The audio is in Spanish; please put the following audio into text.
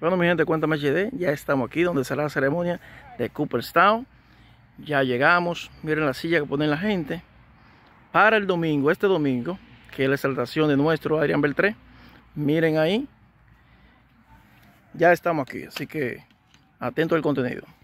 Bueno, mi gente, cuéntame HD. Ya estamos aquí donde será la ceremonia de Cooperstown. Ya llegamos. Miren la silla que ponen la gente. Para el domingo, este domingo, que es la exaltación de nuestro Adrián Beltré. Miren ahí. Ya estamos aquí, así que atento al contenido.